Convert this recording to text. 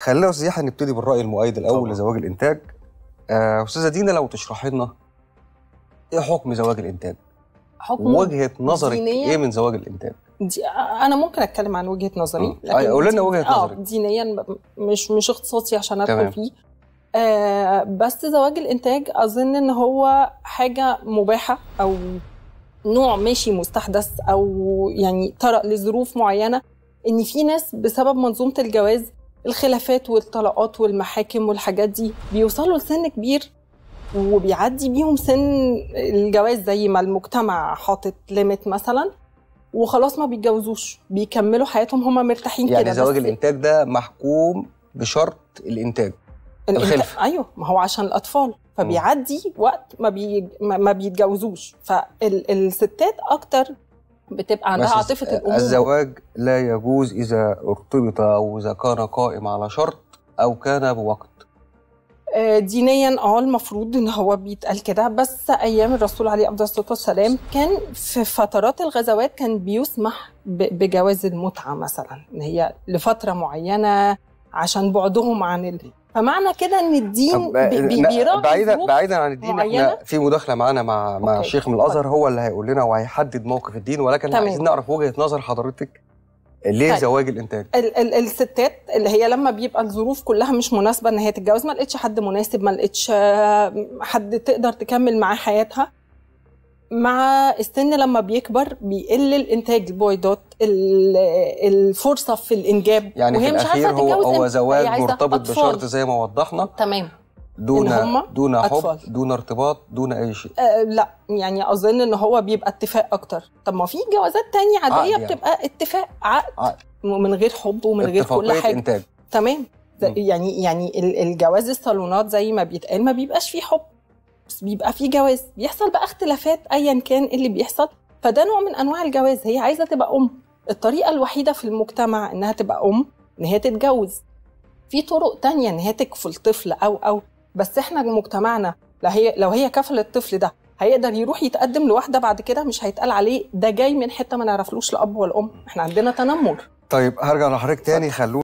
خلينا يا استاذ يحيى نبتدي بالراي المؤيد الاول لزواج الانتاج آه، استاذه دينا لو تشرح لنا ايه حكم زواج الانتاج حكم وجهه نظرك ايه من زواج الانتاج دي انا ممكن اتكلم عن وجهه نظري آه. لكن آه، قول لنا وجهه نظرك اه دينيا مش مش اختصاصي عشان ادخل فيه آه بس زواج الانتاج اظن ان هو حاجه مباحه او نوع ماشي مستحدث او يعني طرق لظروف معينه ان في ناس بسبب منظومه الجواز الخلافات والطلاقات والمحاكم والحاجات دي بيوصلوا لسن كبير وبيعدي بيهم سن الجواز زي ما المجتمع حاطط ليميت مثلا وخلاص ما بيتجوزوش بيكملوا حياتهم هما مرتاحين يعني كده يعني زواج الانتاج ده محكوم بشرط الانتاج الخلف ايوه ما هو عشان الاطفال فبيعدي وقت ما بي ما بيتجوزوش فالستات اكتر بتبقى عندها عاطفه الامومه الزواج لا يجوز اذا ارتبط او اذا كان قائم على شرط او كان بوقت آه، دينيا اه المفروض ان هو بيتقال كده بس ايام الرسول عليه افضل الصلاه والسلام كان في فترات الغزوات كان بيسمح بجواز المتعه مثلا ان هي لفتره معينه عشان بعدهم عن فمعنى كده ان الدين بيراعي بعيدا بعيدا عن الدين معينة. احنا في مداخله معانا مع مع أوكي. شيخ من الازهر هو اللي هيقول لنا وهيحدد موقف الدين ولكن تمام. عايزين نعرف وجهه نظر حضرتك ليه طيب. زواج الانتاج ال- ال- الستات اللي هي لما بيبقى الظروف كلها مش مناسبه ان هي تتجوز ما لقتش حد مناسب ما لقتش آه، حد تقدر تكمل معاه حياتها مع السن لما بيكبر بيقل الانتاج البويضات الفرصه في الانجاب يعني وهي في مش عارفه تتجوز هو, هو زواج مرتبط بشرط زي ما وضحنا تمام دون دون أطفال. حب دون ارتباط دون اي شيء أه لا يعني اظن ان هو بيبقى اتفاق اكتر طب ما في جوازات تانية عاديه يعني. بتبقى اتفاق عقد, عقد. ومن غير حب ومن غير كل حاجه انتاج تمام يعني يعني الجواز الصالونات زي ما بيتقال ما بيبقاش فيه حب بيبقى في جواز بيحصل بقى اختلافات ايا كان إيه اللي بيحصل فده نوع من انواع الجواز هي عايزه تبقى ام الطريقه الوحيده في المجتمع انها تبقى ام ان هي تتجوز في طرق تانية ان هي تكفل طفل او او بس احنا مجتمعنا لو هي لو هي كفلت الطفل ده هيقدر يروح يتقدم لواحده بعد كده مش هيتقال عليه ده جاي من حته ما نعرفلوش لاب ولا ام احنا عندنا تنمر طيب هرجع لحضرتك تاني خلونا